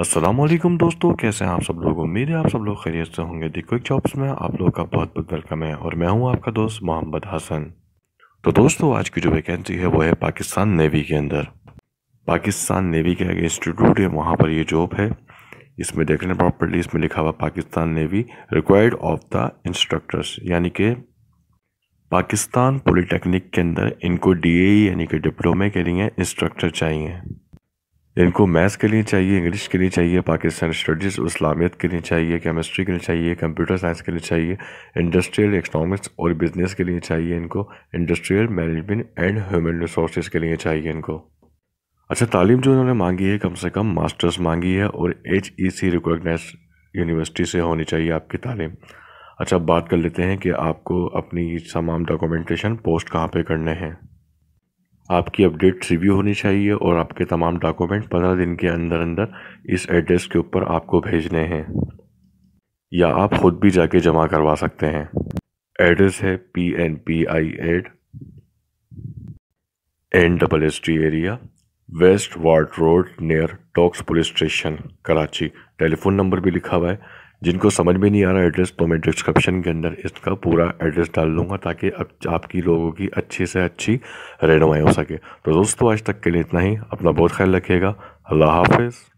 असलम दोस्तों कैसे हैं आप सब लोग उम्मीद है आप सब लोग खैरियत से होंगे दी क्विक जॉब्स में आप लोग का बहुत बहुत वेलकम है और मैं हूं आपका दोस्त मोहम्मद हसन तो दोस्तों आज की जो वैकेंसी है वो है पाकिस्तान नेवी के अंदर पाकिस्तान नेवी का एक इंस्टीट्यूट है वहाँ पर ये जॉब है इसमें देख लें प्रॉपर्ली इसमें लिखा हुआ Pakistan navy required of the instructors यानी कि पाकिस्तान पॉलीटेक्निक के अंदर इनको डी e यानी कि डिप्लोमे के लिए इंस्ट्रक्टर चाहिए इनको मैथ्स के लिए चाहिए इंग्लिश के लिए चाहिए पाकिस्तान स्टडीज़ इस्लामियत के लिए चाहिए केमिस्ट्री के लिए चाहिए कंप्यूटर साइंस के लिए चाहिए इंडस्ट्रियल इकनॉमिक्स और बिजनेस के लिए चाहिए इनको industrial management and human resource के लिए चाहिए इनको अच्छा तालीम जो इन्होंने मांगी है कम से कम मास्टर्स मांगी है और H E C recognise university से होनी चाहिए आपकी तालीम अच्छा बात कर लेते हैं कि आपको अपनी तमाम डॉक्यूमेंटेशन पोस्ट कहाँ पर करने हैं आपकी अपडेट्स रिव्यू होनी चाहिए और आपके तमाम डॉक्यूमेंट पंद्रह दिन के अंदर अंदर इस एड्रेस के ऊपर आपको भेजने हैं या आप खुद भी जाके जमा करवा सकते हैं एड्रेस है P N P I ad N double S T area west ward road near talks police station Karachi telephone number भी लिखा हुआ है जिनको समझ में नहीं आ रहा एड्रेस तो मैं डिस्क्रिप्शन के अंदर इसका पूरा एड्रेस डाल लूँगा ताकि अब आपकी लोगों की अच्छी से अच्छी रहनुमाई हो सके तो दोस्तों आज तक के लिए इतना ही अपना बहुत ख्याल रखिएगा अल्लाह हाफिज़